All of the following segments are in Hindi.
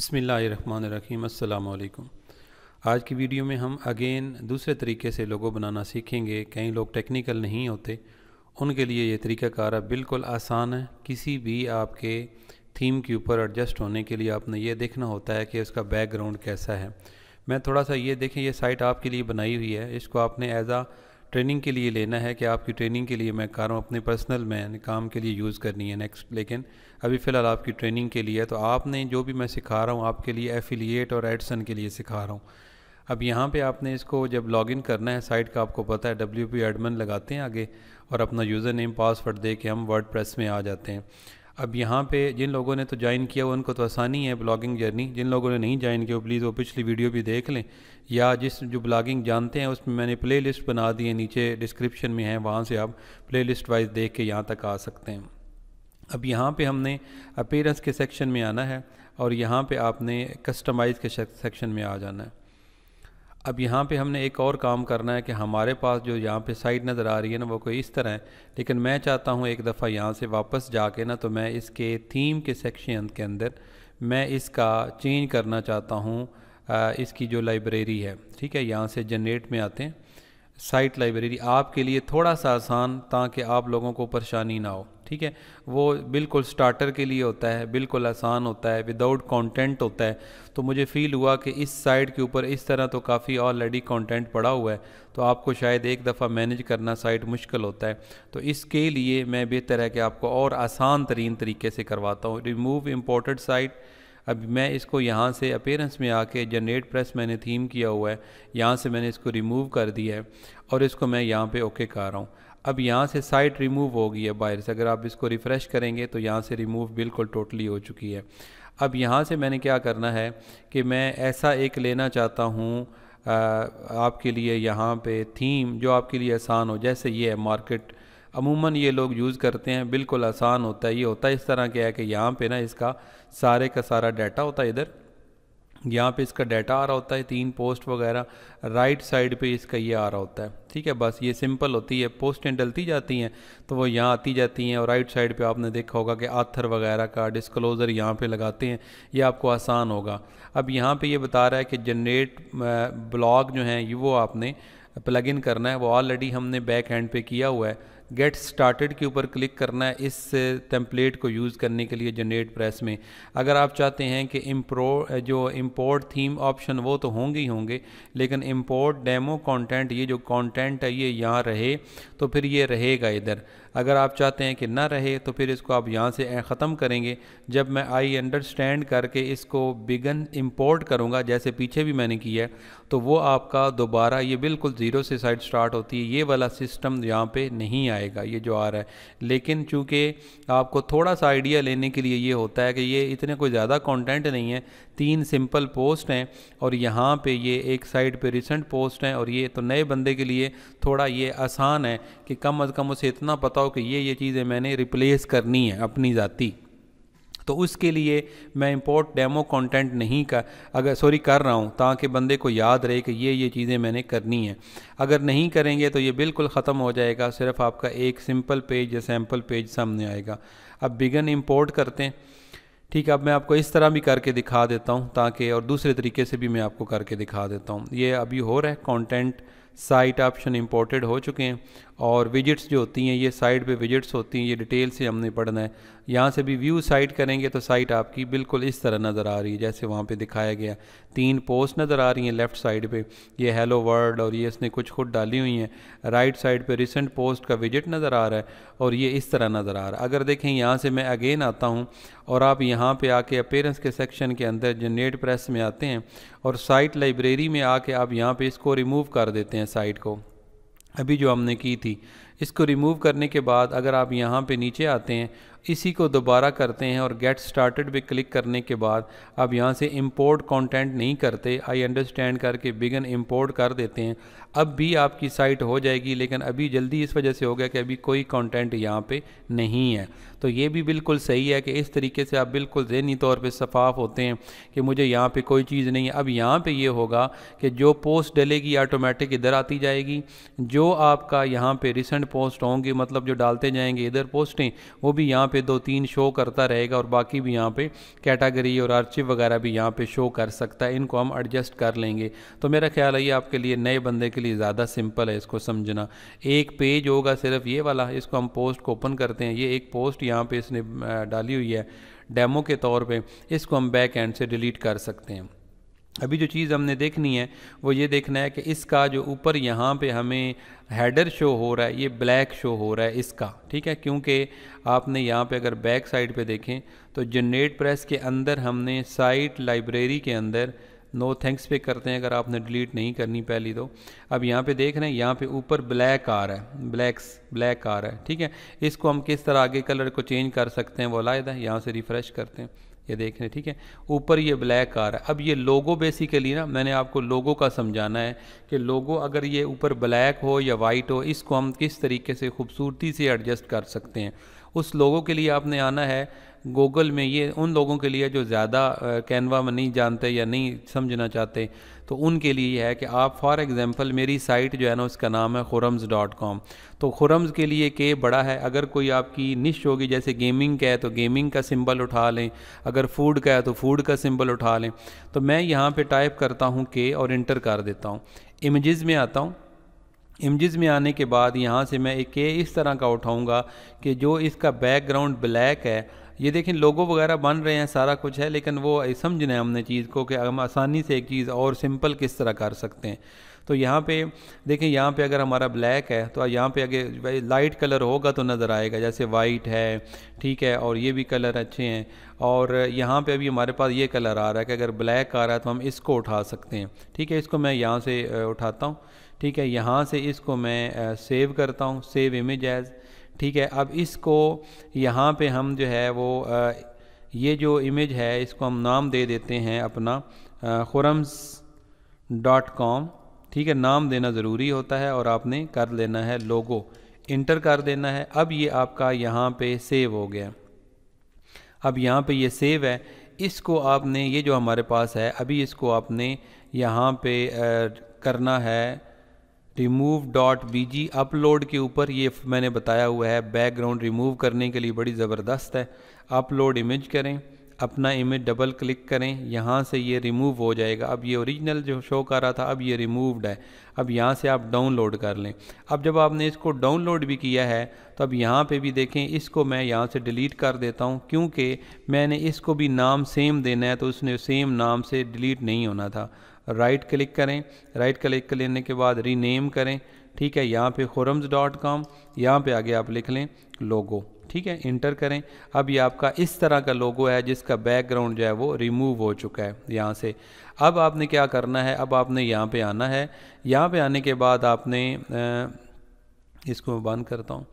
बसमीम् अल्लाम आज की वीडियो में हम अगेन दूसरे तरीके से लोगो बनाना सीखेंगे कई लोग टेक्निकल नहीं होते उनके लिए ये तरीकाकार अब बिल्कुल आसान है किसी भी आपके थीम के ऊपर एडजस्ट होने के लिए आपने ये देखना होता है कि उसका बैकग्राउंड कैसा है मैं थोड़ा सा ये देखें ये साइट आपके लिए बनाई हुई है इसको आपने एज़ आ ट्रेनिंग के लिए लेना है कि आपकी ट्रेनिंग के लिए मैं कर रहा हूँ अपने पर्सनल में काम के लिए यूज़ करनी है नेक्स्ट लेकिन अभी फ़िलहाल आपकी ट्रेनिंग के लिए है तो आपने जो भी मैं सिखा रहा हूँ आपके लिए एफिलिएट और एडसन के लिए सिखा रहा हूँ अब यहाँ पे आपने इसको जब लॉगिन करना है साइट का आपको पता है डब्ल्यू पी एडमन लगाते हैं आगे और अपना यूज़र नेम पासवर्ड दे के हम वर्ड प्रेस में आ जाते हैं अब यहाँ पे जिन लोगों ने तो ज्वाइन किया वो उनको तो आसानी है ब्लॉगिंग जर्नी जिन लोगों ने नहीं ज्वाइन किया प्लीज़ वो पिछली वीडियो भी देख लें या जिस जो ब्लॉगिंग जानते हैं उसमें मैंने प्लेलिस्ट बना दी है नीचे डिस्क्रिप्शन में है वहाँ से आप प्लेलिस्ट वाइज देख के यहाँ तक आ सकते हैं अब यहाँ पे हमने अपेयरेंस के सेक्शन में आना है और यहाँ पे आपने कस्टमाइज़ के सेक्शन में आ जाना है अब यहाँ पे हमने एक और काम करना है कि हमारे पास जो यहाँ पे साइड नज़र आ रही है ना वो कोई इस तरह है लेकिन मैं चाहता हूँ एक दफ़ा यहाँ से वापस जाके ना तो मैं इसके थीम के सेक्शन के अंदर मैं इसका चेंज करना चाहता हूँ इसकी जो लाइब्रेरी है ठीक है यहाँ से जनरेट में आते हैं साइट लाइब्रेरी आपके लिए थोड़ा सा आसान ताकि आप लोगों को परेशानी ना हो ठीक है वो बिल्कुल स्टार्टर के लिए होता है बिल्कुल आसान होता है विदाउट कंटेंट होता है तो मुझे फ़ील हुआ कि इस साइट के ऊपर इस तरह तो काफ़ी ऑलरेडी कंटेंट पड़ा हुआ है तो आपको शायद एक दफ़ा मैनेज करना साइट मुश्किल होता है तो इसके लिए मैं बेहतर है कि आपको और आसान तरीन तरीके से करवाता हूँ रिमूव इम्पोर्टेड साइट अब मैं इसको यहाँ से अपेरेंस में आके जनरेट प्रेस मैंने थीम किया हुआ है यहाँ से मैंने इसको रिमूव कर दिया है और इसको मैं यहाँ पे ओके कर रहा हूँ अब यहाँ से साइट रिमूव हो गई है बाहर से अगर आप इसको रिफ़्रेश करेंगे तो यहाँ से रिमूव बिल्कुल टोटली हो चुकी है अब यहाँ से मैंने क्या करना है कि मैं ऐसा एक लेना चाहता हूँ आपके लिए यहाँ पे थीम जो आपके लिए आसान हो जैसे ये है मार्केट अमूमन ये लोग यूज़ करते हैं बिल्कुल आसान होता है ये होता है इस तरह क्या है कि यहाँ पे ना इसका सारे का सारा डाटा होता है इधर यहाँ पे इसका डाटा आ रहा होता है तीन पोस्ट वगैरह राइट साइड पे इसका ये आ रहा होता है ठीक है बस ये सिंपल होती है पोस्टें डलती जाती हैं तो वो यहाँ आती जाती हैं और राइट साइड पे आपने देखा होगा कि आथर वगैरह का डिस्क्लोज़र यहाँ पे लगाते हैं ये आपको आसान होगा अब यहाँ पे ये बता रहा है कि जनरेट ब्लॉग जो हैं ये वो आपने प्लग इन करना है वो ऑलरेडी हमने बैक हैंड पे किया हुआ है गेट स्टार्टेड के ऊपर क्लिक करना है इस टेम्पलेट uh, को यूज़ करने के लिए जनरेट प्रेस में अगर आप चाहते हैं कि इम्प्रो uh, जो इम्पोर्ट थीम ऑप्शन वो तो होंगे ही होंगे लेकिन इम्पोर्ट डेमो कंटेंट ये जो कंटेंट है ये यहाँ रहे तो फिर ये रहेगा इधर अगर आप चाहते हैं कि ना रहे तो फिर इसको आप यहाँ से uh, ख़त्म करेंगे जब मैं आई अंडरस्टैंड करके इसको बिगन इम्पोर्ट करूँगा जैसे पीछे भी मैंने किया तो वो आपका दोबारा ये बिल्कुल ज़ीरो से साइड स्टार्ट होती है ये वाला सिस्टम यहाँ पर नहीं आया आएगा ये जो आ रहा है लेकिन चूँकि आपको थोड़ा सा आइडिया लेने के लिए ये होता है कि ये इतने कोई ज़्यादा कंटेंट नहीं है तीन सिंपल पोस्ट हैं और यहाँ पे ये एक साइड पे रिसेंट पोस्ट हैं और ये तो नए बंदे के लिए थोड़ा ये आसान है कि कम अज़ कम उसे इतना पता हो कि ये ये चीज़ें मैंने रिप्लेस करनी है अपनी ज़ाती तो उसके लिए मैं इम्पोर्ट डेमो कंटेंट नहीं का अगर सॉरी कर रहा हूँ ताकि बंदे को याद रहे कि ये ये चीज़ें मैंने करनी है अगर नहीं करेंगे तो ये बिल्कुल ख़त्म हो जाएगा सिर्फ आपका एक सिंपल पेज या सैम्पल पेज सामने आएगा अब बिगन इम्पोर्ट करते हैं ठीक है अब मैं आपको इस तरह भी करके दिखा देता हूँ ताकि और दूसरे तरीके से भी मैं आपको करके दिखा देता हूँ ये अभी हो रहा है कॉन्टेंट साइट ऑप्शन इम्पोर्टेड हो चुके हैं और विजिट्स जो होती हैं ये साइट पे विजिट्स होती हैं ये डिटेल से हमने पढ़ना है यहाँ से भी व्यू साइट करेंगे तो साइट आपकी बिल्कुल इस तरह नज़र आ रही है जैसे वहाँ पे दिखाया गया तीन पोस्ट नज़र आ रही हैं लेफ़्ट साइड पे ये हेलो वर्ड और ये इसने कुछ खुद डाली हुई हैं राइट साइड पे रिसेंट पोस्ट का विजिट नज़र आ रहा है और ये इस तरह नज़र आ रहा है अगर देखें यहाँ से मैं अगेन आता हूँ और आप यहाँ पर आके अपेरेंस के सेक्शन के अंदर जनरेट प्रेस में आते हैं और साइट लाइब्रेरी में आके आप यहाँ पर इसको रिमूव कर देते हैं साइट को अभी जो हमने की थी इसको रिमूव करने के बाद अगर आप यहाँ पे नीचे आते हैं इसी को दोबारा करते हैं और गेट स्टार्टेड पे क्लिक करने के बाद अब यहाँ से इंपोर्ट कंटेंट नहीं करते आई अंडरस्टैंड करके बिगन इंपोर्ट कर देते हैं अब भी आपकी साइट हो जाएगी लेकिन अभी जल्दी इस वजह से हो गया कि अभी कोई कंटेंट यहाँ पे नहीं है तो ये भी बिल्कुल सही है कि इस तरीके से आप बिल्कुल जहनी तौर पर शफाफ होते हैं कि मुझे यहाँ पर कोई चीज़ नहीं है अब यहाँ पर ये होगा कि जो पोस्ट डलेगी ऑटोमेटिक इधर आती जाएगी जो आपका यहाँ पर रिसेंट पोस्ट होंगे मतलब जो डालते जाएंगे इधर पोस्टें वो भी यहाँ पे दो तीन शो करता रहेगा और बाकी भी यहाँ पे कैटागरी और आर्चिव वगैरह भी यहाँ पे शो कर सकता है इनको हम एडजस्ट कर लेंगे तो मेरा ख्याल है ये आपके लिए नए बंदे के लिए ज़्यादा सिंपल है इसको समझना एक पेज होगा सिर्फ ये वाला इसको हम पोस्ट को ओपन करते हैं ये एक पोस्ट यहाँ पर इसने डाली हुई है डेमो के तौर पर इसको हम बैक एंड से डिलीट कर सकते हैं अभी जो चीज़ हमने देखनी है वो ये देखना है कि इसका जो ऊपर यहाँ पे हमें हेडर शो हो रहा है ये ब्लैक शो हो रहा है इसका ठीक है क्योंकि आपने यहाँ पे अगर बैक साइड पे देखें तो जनरेट प्रेस के अंदर हमने साइट लाइब्रेरी के अंदर नो थैंक्स पे करते हैं अगर आपने डिलीट नहीं करनी पहली तो अब यहाँ पे देख रहे हैं यहाँ पे ऊपर ब्लैक आ रहा है ब्लैक्स ब्लैक आ रहा है ठीक है इसको हम किस तरह आगे कलर को चेंज कर सकते हैं वो अलायदा यहाँ से रिफ़्रेश करते हैं ये देख रहे हैं ठीक है ऊपर ये ब्लैक आ रहा है अब ये लोगो बेसिकली ना मैंने आपको लोगो का समझाना है कि लोगो अगर ये ऊपर ब्लैक हो या वाइट हो इसको हम किस तरीके से खूबसूरती से एडजस्ट कर सकते हैं उस लोगो के लिए आपने आना है गूगल में ये उन लोगों के लिए जो ज़्यादा कैनवा में नहीं जानते या नहीं समझना चाहते तो उनके लिए है कि आप फॉर एग्ज़ाम्पल मेरी साइट जो है ना उसका नाम है खुरम्स डॉट कॉम तो खुरम्स के लिए के बड़ा है अगर कोई आपकी निश होगी जैसे गेमिंग का है तो गेमिंग का सिंबल उठा लें अगर फूड का है तो फूड का सिंबल उठा लें तो मैं यहाँ पर टाइप करता हूँ के और इंटर कर देता हूँ इमेज़ में आता हूँ इमेज में आने के बाद यहाँ से मैं एक के इस तरह का उठाऊँगा कि जो इसका बैकग्राउंड ब्लैक है ये देखें लोगो वगैरह बन रहे हैं सारा कुछ है लेकिन वो समझ रहे हैं हमने चीज़ को कि हम आसानी से एक चीज़ और सिंपल किस तरह कर सकते हैं तो यहाँ पे देखें यहाँ पे अगर हमारा ब्लैक है तो यहाँ पे अगर लाइट कलर होगा तो नज़र आएगा जैसे वाइट है ठीक है और ये भी कलर अच्छे हैं और यहाँ पे अभी हमारे पास ये कलर आ रहा है कि अगर ब्लैक आ रहा है तो हम इसको उठा सकते हैं ठीक है इसको मैं यहाँ से उठाता हूँ ठीक है यहाँ से इसको मैं सेव करता हूँ सेव इमेज एज़ ठीक है अब इसको यहाँ पे हम जो है वो ये जो इमेज है इसको हम नाम दे देते हैं अपना खुरम्स डॉट कॉम ठीक है नाम देना ज़रूरी होता है और आपने कर लेना है लोगो इंटर कर देना है अब ये आपका यहाँ पे सेव हो गया अब यहाँ पे ये सेव है इसको आपने ये जो हमारे पास है अभी इसको आपने यहाँ पे करना है remove dot B G upload के ऊपर ये मैंने बताया हुआ है बैकग्राउंड रिमूव करने के लिए बड़ी ज़बरदस्त है अपलोड इमेज करें अपना इमेज डबल क्लिक करें यहाँ से ये रिमूव हो जाएगा अब ये ओरिजिनल जो शो कर रहा था अब ये रिमूव्ड है अब यहाँ से आप डाउनलोड कर लें अब जब आपने इसको डाउनलोड भी किया है तो अब यहाँ पे भी देखें इसको मैं यहाँ से डिलीट कर देता हूँ क्योंकि मैंने इसको भी नाम सेम देना है तो उसने सेम नाम से डिलीट नहीं होना था राइट क्लिक करें राइट क्लिक करने के बाद रीनेम करें ठीक है यहाँ पे खुरम्स डॉट कॉम यहाँ पर आगे आप लिख लें लोगो ठीक है इंटर करें अब ये आपका इस तरह का लोगो है जिसका बैकग्राउंड जो है वो रिमूव हो चुका है यहाँ से अब आपने क्या करना है अब आपने यहाँ पे आना है यहाँ पे आने के बाद आपने इसको मैं बंद करता हूँ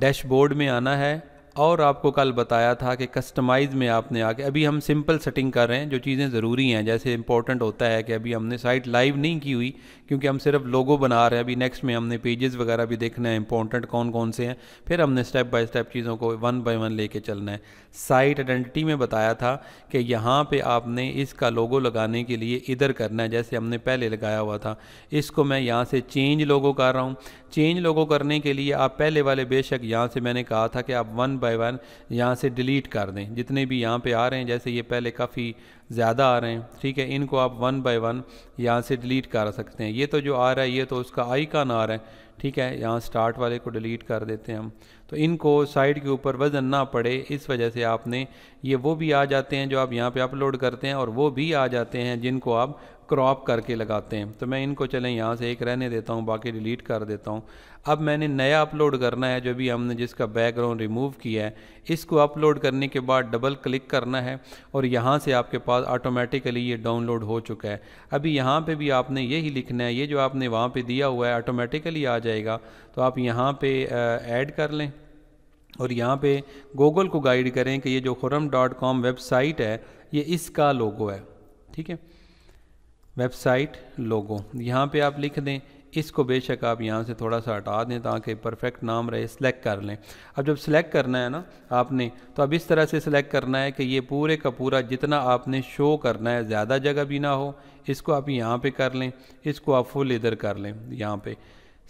डैशबोर्ड में आना है और आपको कल बताया था कि कस्टमाइज़ में आपने आके अभी हम सिंपल सेटिंग कर रहे हैं जो चीज़ें ज़रूरी हैं जैसे इंपॉर्टेंट होता है कि अभी हमने साइट लाइव नहीं की हुई क्योंकि हम सिर्फ लोगो बना रहे हैं अभी नेक्स्ट में हमने पेजेस वगैरह भी देखना है इंपॉर्टेंट कौन कौन से हैं फिर हमने स्टेप बाय स्टेप चीज़ों को वन बाय वन लेके चलना है साइट आइडेंटिटी में बताया था कि यहाँ पर आपने इसका लोगो लगाने के लिए इधर करना है जैसे हमने पहले लगाया हुआ था इसको मैं यहाँ से चेंज लोगो कर रहा हूँ चेंज लोगो करने के लिए आप पहले वाले बेशक यहाँ से मैंने कहा था कि आप वन बाय बाय वन यहाँ से डिलीट कर दें जितने भी यहाँ पे आ रहे हैं जैसे ये पहले काफ़ी ज़्यादा आ रहे हैं ठीक है इनको आप वन बाय वन यहाँ से डिलीट कर सकते हैं ये तो जो आ रहा है ये तो उसका आइकन आ रहा है ठीक है यहाँ स्टार्ट वाले को डिलीट कर देते हैं हम तो इनको साइड के ऊपर वज़न ना पड़े इस वजह से आपने ये वो भी आ जाते हैं जो आप यहाँ पे अपलोड करते हैं और वो भी आ जाते हैं जिनको आप क्रॉप करके लगाते हैं तो मैं इनको चलें यहाँ से एक रहने देता हूँ बाकी डिलीट कर देता हूँ अब मैंने नया अपलोड करना है जो भी हमने जिसका बैकग्राउंड रिमूव किया है इसको अपलोड करने के बाद डबल क्लिक करना है और यहाँ से आपके पास ऑटोमेटिकली ये डाउनलोड हो चुका है अभी यहाँ पे भी आपने यही लिखना है ये जो आपने वहाँ पे दिया हुआ है ऑटोमेटिकली आ जाएगा तो आप यहाँ पर ऐड कर लें और यहाँ पर गूगल को गाइड करें कि ये जो खुरम डॉट कॉम वेबसाइट है ये इसका लोगो है ठीक है वेबसाइट लोगो यहाँ पे आप लिख दें इसको बेशक आप यहाँ से थोड़ा सा हटा दें ताकि परफेक्ट नाम रहे सिलेक्ट कर लें अब जब सिलेक्ट करना है ना आपने तो अब इस तरह से सिलेक्ट करना है कि ये पूरे का पूरा जितना आपने शो करना है ज़्यादा जगह भी ना हो इसको आप यहाँ पे कर लें इसको आप फुल इधर कर लें यहाँ पे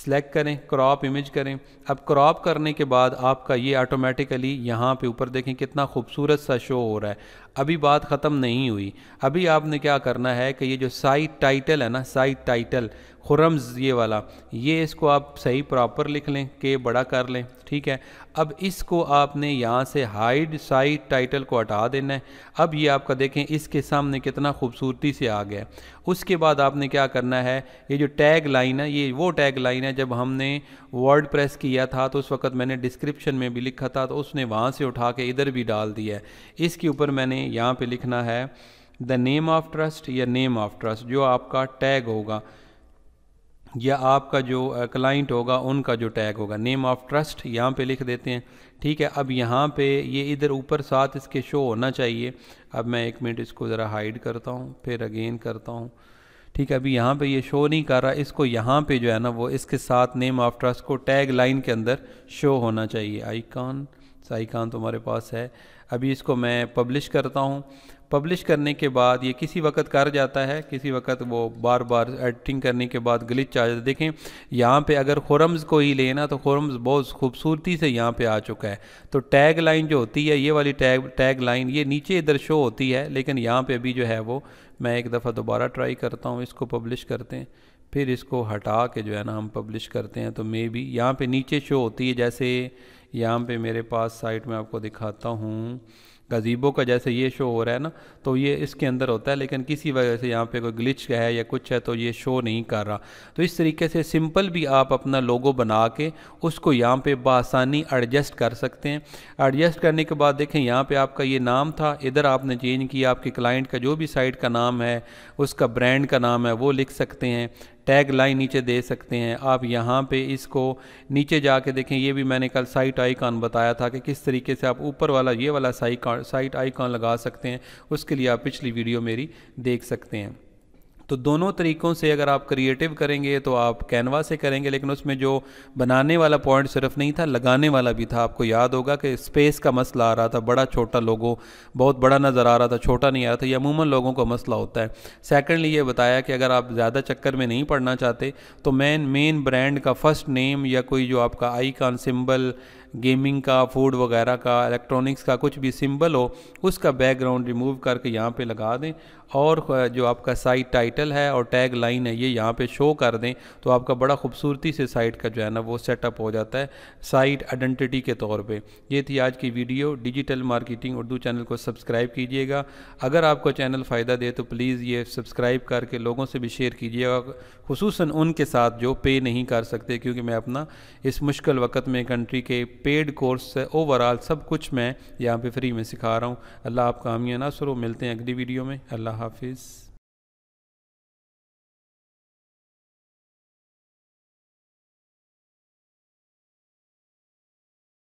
सेलेक्ट करें क्रॉप इमेज करें अब क्रॉप करने के बाद आपका ये ऑटोमेटिकली यहाँ पे ऊपर देखें कितना खूबसूरत सा शो हो रहा है अभी बात ख़त्म नहीं हुई अभी आपने क्या करना है कि ये जो साइट टाइटल है ना साइट टाइटल खुरम्स ये वाला ये इसको आप सही प्रॉपर लिख लें के बड़ा कर लें ठीक है अब इसको आपने यहाँ से हाइड साइट टाइटल को हटा देना है अब ये आपका देखें इसके सामने कितना खूबसूरती से आ गया उसके बाद आपने क्या करना है ये जो टैग लाइन है ये वो टैग लाइन लाइन है जब हमने वर्ड प्रेस किया था तो उस वक्त मैंने डिस्क्रिप्शन में भी लिखा था तो उसने वहाँ से उठा के इधर भी डाल दिया है इसके ऊपर मैंने यहाँ पे लिखना है द नेम ऑफ ट्रस्ट या नेम ऑफ ट्रस्ट जो आपका टैग होगा या आपका जो क्लाइंट होगा उनका जो टैग होगा नेम ऑफ ट्रस्ट यहाँ पे लिख देते हैं ठीक है अब यहाँ पे ये इधर ऊपर साथ इसके शो होना चाहिए अब मैं एक मिनट इसको ज़रा हाइड करता हूँ फिर अगेन करता हूँ ठीक है अभी यहाँ पे ये शो नहीं कर रहा इसको यहाँ पे जो है ना वो इसके साथ नेम ऑफ ट्रस्ट को टैग लाइन के अंदर शो होना चाहिए आईकॉन तो हमारे पास है अभी इसको मैं पब्लिश करता हूँ पब्लिश करने के बाद ये किसी वक्त कर जाता है किसी वक्त वो बार बार एडिटिंग करने के बाद ग्लिच आ जाता है देखें यहाँ पे अगर खुरम्स को ही लेना तो खुरम्स बहुत खूबसूरती से यहाँ पे आ चुका है तो टैग लाइन जो होती है ये वाली टैग टैग लाइन ये नीचे इधर शो होती है लेकिन यहाँ पे अभी जो है वो मैं एक दफ़ा दोबारा ट्राई करता हूँ इसको पब्लिश करते हैं फिर इसको हटा के जो है ना हम पब्लिश करते हैं तो मे भी यहाँ पे नीचे शो होती है जैसे यहाँ पे मेरे पास साइट में आपको दिखाता हूँ गजीबो का जैसे ये शो हो रहा है ना तो ये इसके अंदर होता है लेकिन किसी वजह से यहाँ पे कोई ग्लिच है या कुछ है तो ये शो नहीं कर रहा तो इस तरीके से सिंपल भी आप अपना लोगो बना के उसको यहाँ पे बसानी एडजस्ट कर सकते हैं एडजस्ट करने के बाद देखें यहाँ पे आपका ये नाम था इधर आपने चेंज किया आपके क्लाइंट का जो भी साइट का नाम है उसका ब्रांड का नाम है वो लिख सकते हैं टैग लाइन नीचे दे सकते हैं आप यहाँ पे इसको नीचे जाके देखें ये भी मैंने कल साइट आइकॉन बताया था कि किस तरीके से आप ऊपर वाला ये वाला साइट आइकॉन लगा सकते हैं उसके लिए आप पिछली वीडियो मेरी देख सकते हैं तो दोनों तरीक़ों से अगर आप क्रिएटिव करेंगे तो आप कैनवा से करेंगे लेकिन उसमें जो बनाने वाला पॉइंट सिर्फ नहीं था लगाने वाला भी था आपको याद होगा कि स्पेस का मसला आ रहा था बड़ा छोटा लोगों बहुत बड़ा नज़र आ रहा था छोटा नहीं आ रहा था ये अमूमन लोगों का मसला होता है सेकेंडली ये बताया कि अगर आप ज़्यादा चक्कर में नहीं पढ़ना चाहते तो मैन मेन ब्रांड का फर्स्ट नेम या कोई जो आपका आईकॉन सिम्बल गेमिंग का फूड वगैरह का इलेक्ट्रॉनिक्स का कुछ भी सिंबल हो उसका बैकग्राउंड रिमूव करके यहाँ पे लगा दें और जो आपका साइट टाइटल है और टैग लाइन है ये यहाँ पे शो कर दें तो आपका बड़ा खूबसूरती से साइट का जो है ना वो सेटअप हो जाता है साइट आइडेंटिटी के तौर पे ये थी आज की video digital marketing Urdu channel को सब्सक्राइब कीजिएगा अगर आपको चैनल फ़ायदा दे तो प्लीज़ ये सब्सक्राइब करके लोगों से भी शेयर कीजिएगा खसूस उनके साथ जो पे नहीं कर सकते क्योंकि मैं अपना इस मुश्किल वक्त में कंट्री के पेड कोर्स है ओवरऑल सब कुछ मैं यहाँ पे फ्री में सिखा रहा हूँ अल्लाह आपका हमिया सुरो मिलते हैं अगली वीडियो में अल्लाह हाफिज़